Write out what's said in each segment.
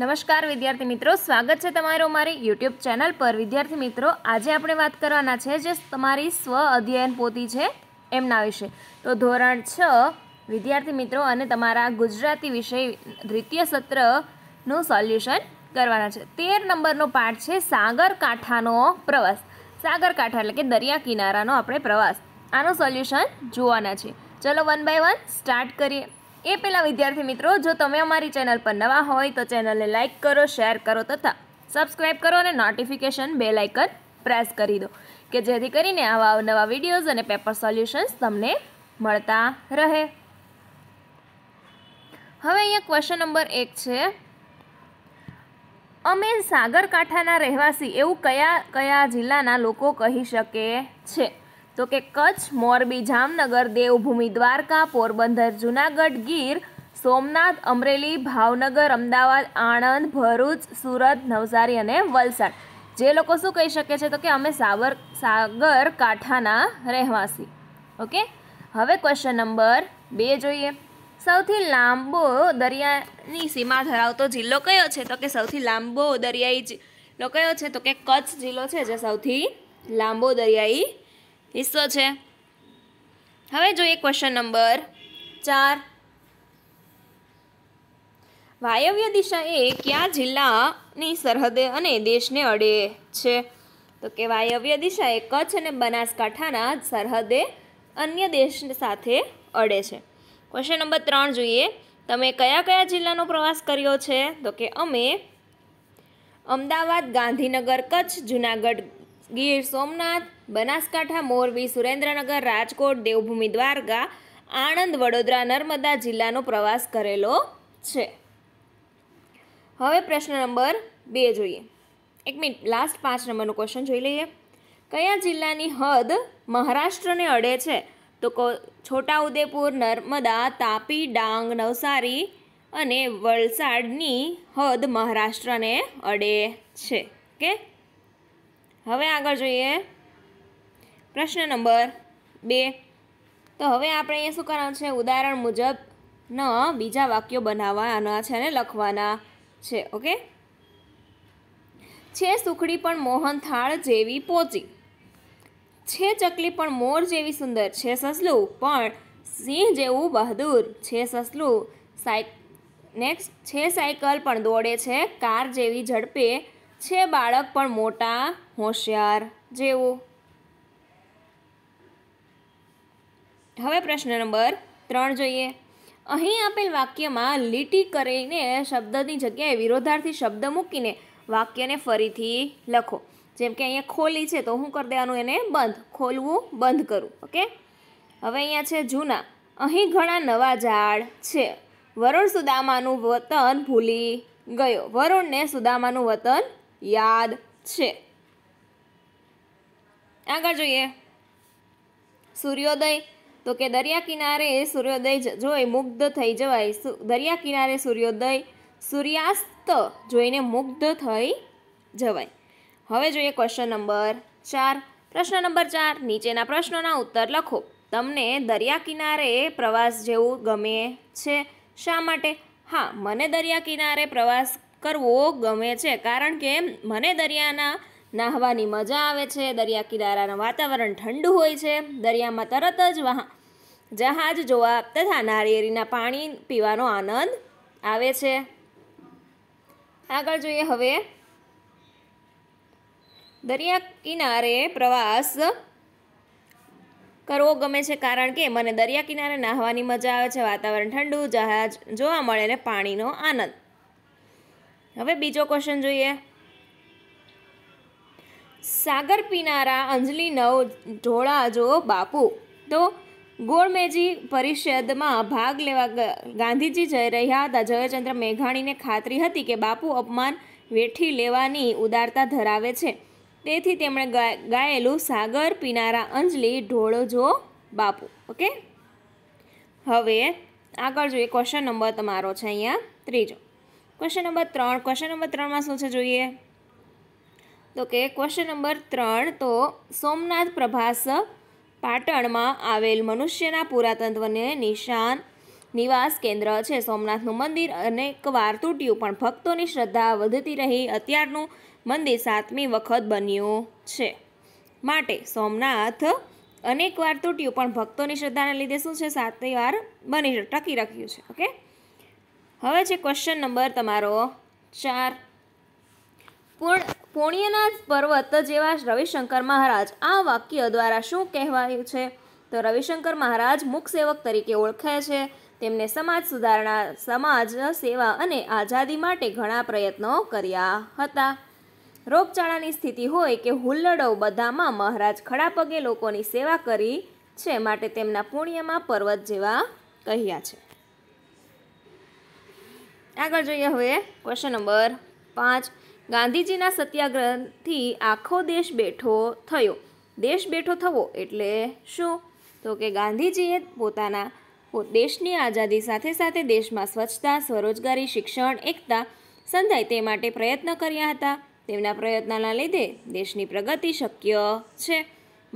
નમસ્કાર વિદ્યાર્થી મિત્રો સ્વાગત છે તમારું મારી યુટ્યુબ ચેનલ પર વિદ્યાર્થી મિત્રો આજે આપણે વાત કરવાના છે જે તમારી સ્વ અધ્યયન પોથી છે એમના વિશે તો ધોરણ છ વિદ્યાર્થી મિત્રો અને તમારા ગુજરાતી વિષય દ્વિતીય સત્રનું સોલ્યુશન કરવાના છે તેર નંબરનો પાઠ છે સાગરકાંઠાનો પ્રવાસ સાગરકાંઠા એટલે કે દરિયા કિનારાનો આપણે પ્રવાસ આનું સોલ્યુશન જોવાના છે ચલો વન બાય વન સ્ટાર્ટ કરીએ એ પહેલાં વિદ્યાર્થી મિત્રો જો તમે અમારી ચેનલ પર નવા હોય તો ચેનલને લાઇક કરો શેર કરો તથા સબસ્ક્રાઇબ કરો અને નોટિફિકેશન બેલ આઇકન પ્રેસ કરી દો કે જેથી કરીને આવા નવા વિડીયોઝ અને પેપર સોલ્યુશન્સ તમને મળતા રહે હવે અહીંયા ક્વેશ્ચન નંબર એક છે અમે સાગરકાંઠાના રહેવાસી એવું કયા કયા જિલ્લાના લોકો કહી શકે છે તો કે કચ્છ મોરબી જામનગર દેવભૂમિ દ્વારકા પોરબંદર જૂનાગઢ ગીર સોમનાથ અમરેલી ભાવનગર અમદાવાદ આણંદ ભરૂચ સુરત નવસારી અને વલસાડ જે લોકો શું કહી શકે છે તો કે અમે સાવર સાગર કાંઠાના રહેવાસી ઓકે હવે ક્વેશ્ચન નંબર બે જોઈએ સૌથી લાંબો દરિયાની સીમા ધરાવતો જિલ્લો કયો છે તો કે સૌથી લાંબો દરિયાઈ જિલ્લો કયો છે તો કે કચ્છ જિલ્લો છે જે સૌથી લાંબો દરિયાઈ હિસ્સો છે હવે જોઈએ ક્વેશ્ચન નંબર ચાર વાયવ્ય દિશા એ કયા જિલ્લાની સરહદે અને દેશને અડે છે તો કે વાયવ્ય દિશા એ કચ્છ અને બનાસકાંઠાના સરહદે અન્ય દેશ સાથે અડે છે ક્વેશ્ચન નંબર ત્રણ જોઈએ તમે કયા કયા જિલ્લાનો પ્રવાસ કર્યો છે તો કે અમે અમદાવાદ ગાંધીનગર કચ્છ જુનાગઢ ગીર સોમનાથ બનાસકાંઠા મોરબી સુરેન્દ્રનગર રાજકોટ દેવભૂમિ દ્વારકા આણંદ વડોદરા નર્મદા જિલ્લાનો પ્રવાસ કરેલો છે હવે પ્રશ્ન નંબર બે જોઈએ એક મિનિટ લાસ્ટ પાંચ નંબરનું ક્વેશ્ચન જોઈ લઈએ કયા જિલ્લાની હદ મહારાષ્ટ્રને અડે છે તો કો છોટાઉદેપુર નર્મદા તાપી ડાંગ નવસારી અને વલસાડની હદ મહારાષ્ટ્રને અડે છે ઓકે હવે આગળ જોઈએ પ્રશ્ન નંબર બે તો હવે આપણે અહીંયા શું કરવાનું છે ઉદાહરણ મુજબના બીજા વાક્યો બનાવવાના છે અને લખવાના છે ઓકે છે સુખડી પણ મોહનથાળ જેવી પોચી છે ચકલી પણ મોર જેવી સુંદર છે સસલું પણ સિંહ જેવું બહાદુર છે સસલું સાયક નેક્સ્ટ છે સાયકલ પણ દોડે છે કાર જેવી ઝડપે છે બાળક પણ મોટા હોશિયાર જેવો હવે પ્રશ્ન નંબર ત્રણ જોઈએ અહીં આપેલ વાક્યમાં લીટી કરીને શબ્દની જગ્યાએ વિરોધાર્થી શબ્દ મૂકીને વાક્યને ફરીથી લખો જેમ કે અહીંયા ખોલી છે તો હું કરી દેવાનું એને બંધ ખોલવું બંધ કરું ઓકે હવે અહીંયા છે જૂના અહીં ઘણા નવા ઝાડ છે વરુણ સુદામાનું વતન ભૂલી ગયો વરુણને સુદામાનું વતન યાદ છે આગળ જોઈએ સૂર્યોદય તો કે દરિયા કિનારે સૂર્યોદય જોઈ મુગ્ધ થઈ જવાય દરિયા કિનારે સૂર્યોદય સૂર્યાસ્ત જોઈને મુગ્ધ થઈ જવાય હવે જોઈએ ક્વેશ્ચન નંબર ચાર પ્રશ્ન નંબર ચાર નીચેના પ્રશ્નોના ઉત્તર લખો તમને દરિયા કિનારે પ્રવાસ જેવું ગમે છે શા માટે હા મને દરિયા કિનારે પ્રવાસ કરવો ગમે છે કારણ કે મને દરિયાના નાહવાની મજા આવે છે દરિયા કિનારાનું વાતાવરણ ઠંડુ હોય છે દરિયામાં તરત જ જહાજ જોવા તથા નાળિયેરીના પાણી પીવાનો આનંદ આવે છે આગળ જોઈએ હવે દરિયા કિનારે પ્રવાસ કરવો ગમે છે કારણ કે મને દરિયા કિનારે નાહવાની મજા આવે છે વાતાવરણ ઠંડુ જહાજ જોવા મળે ને પાણીનો આનંદ હવે બીજો ક્વેશ્ચન જોઈએ સાગર પીનારા અંજલિ નવ ઢોળા જો બાપુ તો ગોળમેજી પરિષદમાં ભાગ લેવા ગાંધીજી જઈ રહ્યા હતા જયચંદ્ર મેઘાણીને ખાતરી હતી કે બાપુ અપમાન વેઠી લેવાની ઉદારતા ધરાવે છે તેથી તેમણે ગાયેલું સાગર પીનારા અંજલિ ઢોળો જો બાપુ ઓકે હવે આગળ જોઈએ ક્વેશ્ચન નંબર તમારો છે અહીંયા ત્રીજો ક્વેશ્ચન નંબર ત્રણ ક્વેશ્ચન નંબર ત્રણમાં શું છે જોઈએ તો કે ક્વેશ્ચન નંબર ત્રણ તો સોમનાથ પ્રભાસ પાટણમાં આવેલ મનુષ્યના પુરાતત્વને નિશાન નિવાસ કેન્દ્ર છે સોમનાથનું મંદિર અનેક વાર તૂટ્યું પણ ભક્તોની શ્રદ્ધા વધતી રહી અત્યારનું મંદિર સાતમી વખત બન્યું છે માટે સોમનાથ અનેક વાર તૂટ્યું પણ ભક્તોની શ્રદ્ધાને લીધે શું છે સાતમી વાર બની ટકી રાખ્યું છે ઓકે હવે છે ક્વેશ્ચન નંબર તમારો ચાર પૂર્ણ પુણ્યના પર્વત જેવા રવિશંકર મહારાજ આ વાક્ય દ્વારા શું કહેવાયું છે તો રવિશંકર મહારાજ મુખ સેવક તરીકે ઓળખાય છે તેમને સમાજ સુધારણા સમાજ સેવા અને આઝાદી માટે ઘણા પ્રયત્નો કર્યા હતા રોગચાળાની સ્થિતિ હોય કે હુલ્લડો બધામાં મહારાજ ખડા પગે લોકોની સેવા કરી છે માટે તેમના પુણ્યમાં પર્વત જેવા કહ્યા છે આગળ જોઈએ હવે ક્વેશ્ચન નંબર પાંચ ગાંધીજીના સત્યાગ્રહથી આખો દેશ બેઠો થયો દેશ બેઠો થવો એટલે શું તો કે ગાંધીજીએ પોતાના દેશની આઝાદી સાથે સાથે દેશમાં સ્વચ્છતા સ્વરોજગારી શિક્ષણ એકતા સંધાય તે માટે પ્રયત્ન કર્યા હતા તેમના પ્રયત્નના લીધે દેશની પ્રગતિ શક્ય છે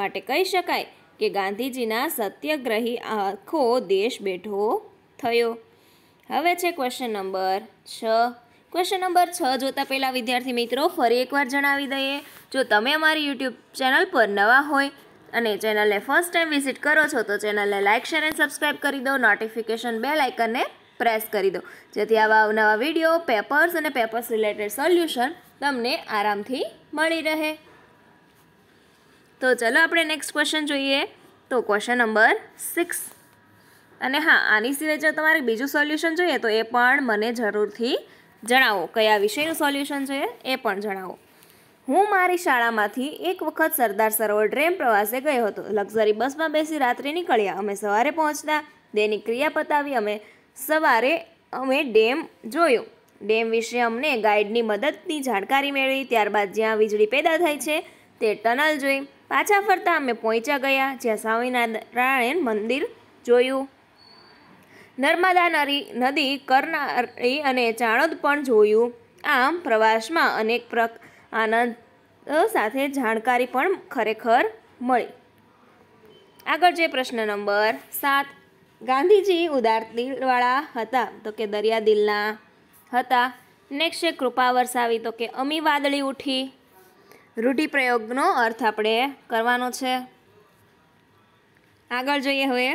માટે કહી શકાય કે ગાંધીજીના સત્યાગ્રહી આખો દેશ બેઠો થયો હવે છે ક્વેશ્ચન નંબર છ ક્વેશ્ચન નંબર છ જોતા પહેલાં વિદ્યાર્થી મિત્રો ફરી એકવાર જણાવી દઈએ જો તમે અમારી યુટ્યુબ ચેનલ પર નવા હોય અને ચેનલને ફર્સ્ટ ટાઈમ વિઝિટ કરો છો તો ચેનલને લાઇક શેર એન્ડ સબસ્ક્રાઈબ કરી દો નોટિફિકેશન બેલ આઇકનને પ્રેસ કરી દો જેથી આવા નવા વિડીયો પેપર્સ અને પેપર્સ રિલેટેડ સોલ્યુશન તમને આરામથી મળી રહે તો ચલો આપણે નેક્સ્ટ ક્વેશ્ચન જોઈએ તો ક્વેશ્ચન નંબર સિક્સ અને હા આની સિવાય જો તમારે બીજું સોલ્યુશન જોઈએ તો એ પણ મને જરૂરથી જણાવો કયા વિષયનું સોલ્યુશન જોઈએ એ પણ જણાવો હું મારી શાળામાંથી એક વખત સરદાર સરોવર ડ્રેમ પ્રવાસે ગયો હતો લક્ઝરી બસમાં બેસી રાત્રે નીકળ્યા અમે સવારે પહોંચતા તેની ક્રિયા પતાવી અમે સવારે અમે ડેમ જોયો ડેમ વિશે અમને ગાઈડની મદદની જાણકારી મેળવી ત્યારબાદ જ્યાં વીજળી પેદા થાય છે તે ટનલ જોઈ પાછા ફરતા અમે પહોંચ્યા ગયા જ્યાં સ્વામિનારાયણ મંદિર જોયું નર્મદા નરી નદી કરનારી અને ચાણોદ પણ જોયું આમ પ્રવાસમાં અનેક પ્રક આનંદ સાથે જાણકારી પણ ખરેખર મળી આગળ જે પ્રશ્ન નંબર સાત ગાંધીજી ઉદાર દિલવાળા હતા તો કે દરિયા દિલના હતા નેક્સ્ટ છે કૃપા વરસાવી તો કે અમી વાદળી ઉઠી રૂઢિપ્રયોગનો અર્થ આપણે કરવાનો છે આગળ જોઈએ હવે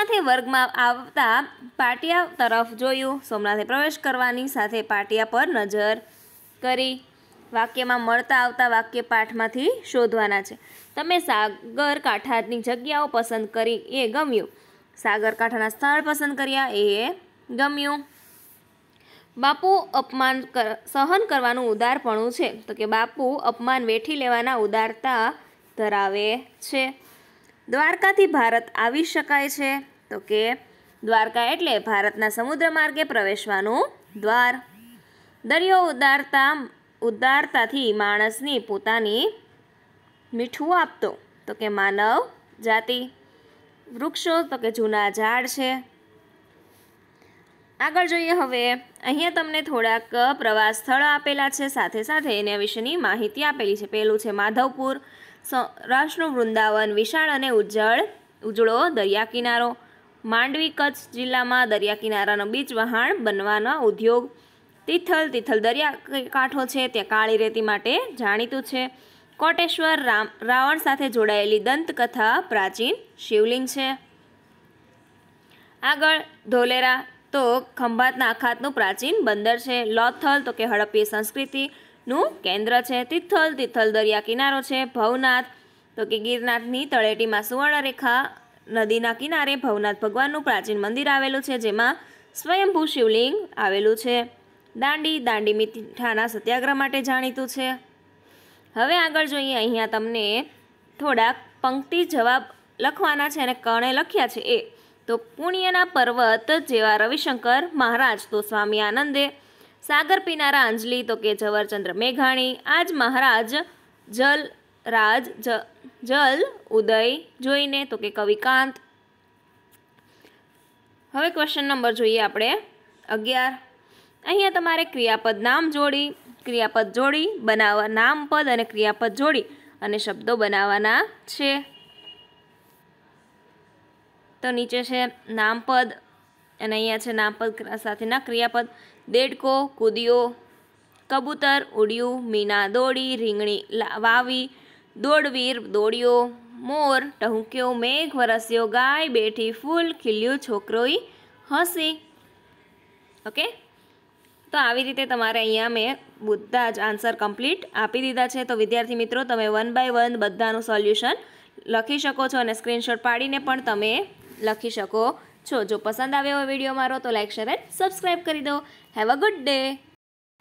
સોમનાથે વર્ગમાં આવતા પાટિયા તરફ જોયું સોમનાથે પ્રવેશ કરવાની સાથે પાટિયા પર નજર કરી વાક્યમાં મળતા આવતા વાક્ય પાઠમાંથી શોધવાના છે તમે સાગર કાંઠાની જગ્યાઓ પસંદ કરી એ ગમ્યું સાગર કાંઠાના સ્થળ પસંદ કર્યા એ ગમ્યું બાપુ અપમાન કર સહન કરવાનું ઉદારપણું છે તો કે બાપુ અપમાન વેઠી લેવાના ઉદારતા ધરાવે છે દ્વારકાથી ભારત આવી શકાય છે તો કે દ્વારકા એટલે ભારતના સમુદ્ર માર્ગે પ્રવેશવાનું દ્વાર દરિયો ઉદારતા ઉદારતાથી માણસની પોતાની મીઠું આપતો તો કે માનવ જાતિ વૃક્ષો તો કે જૂના ઝાડ છે આગળ જોઈએ હવે અહીંયા તમને થોડાક પ્રવાસ સ્થળ આપેલા છે સાથે સાથે એના વિશેની માહિતી આપેલી છે પહેલું છે માધવપુર સૌરાષ્ટ્રનું વૃંદાવન વિશાળ અને ઉજ્જળ ઉજળો દરિયા કિનારો માંડવી કચ્છ જિલ્લામાં દરિયાકિનારાનો કિનારાનો બીચ વહાણ બનવાના ઉદ્યોગ તિથલ તિથલ દરિયા કાંઠો છે ત્યાં કાળી રેતી માટે જાણીતું છે કોટેશ્વર રામ રાવણ સાથે જોડાયેલી દંતકથા પ્રાચીન શિવલિંગ છે આગળ ધોલેરા તો ખંભાતના અખાતનું પ્રાચીન બંદર છે લોથલ તો કે હડપ્પી સંસ્કૃતિનું કેન્દ્ર છે તિથલ તિથલ દરિયા કિનારો છે ભવનાથ તો કે ગિરનાથની તળેટીમાં સુવર્ણરેખા નદીના કિનારે ભવનાથ ભગવાનનું પ્રાચીન મંદિર આવેલું છે જેમાં સ્વયંભૂ શિવલિંગ આવેલું છે દાંડી દાંડી મીઠાના સત્યાગ્રહ માટે જાણીતું છે હવે આગળ જોઈએ અહીંયા તમને થોડાક પંક્તિ જવાબ લખવાના છે અને કણે લખ્યા છે એ તો પુણ્યના પર્વત જેવા રવિશંકર મહારાજ તો સ્વામી આનંદે સાગર પીનારા અંજલિ તો કે ઝવરચંદ્ર મેઘાણી આજ મહારાજ જલરાજ જ જલ ઉદય જોઈને તો કે કવિકાંત હવે ક્વેશ્ચન નંબર જોઈએ આપણે અગિયાર અહીંયા તમારે ક્રિયાપદ નામ જોડી ક્રિયાપદ જોડી બનાવવા નામપદ અને ક્રિયાપદ જોડી અને શબ્દો બનાવવાના છે તો નીચે છે નામપદ અને અહીંયા છે નામપદ સાથેના ક્રિયાપદ દેડકો કૂદિયો કબૂતર ઉડ્યું મીના દોડી રીંગણી વાવી દોડવીર દોડ્યો મોર ટહુક્યો મેઘ વરસ્યો ગાય બેઠી ફૂલ ખીલ્યું છોકરોઈ હસી ઓકે તો આવી રીતે તમારે અહીંયા મેં બધા જ આન્સર કમ્પ્લીટ આપી દીધા છે તો વિદ્યાર્થી મિત્રો તમે વન બાય વન બધાનું સોલ્યુશન લખી શકો છો અને સ્ક્રીનશોટ પાડીને પણ તમે લખી શકો છો જો પસંદ આવ્યો હોય વિડીયો મારો તો લાઇક શેર એન્ડ સબસ્ક્રાઈબ કરી દો હેવ અ ગુડ ડે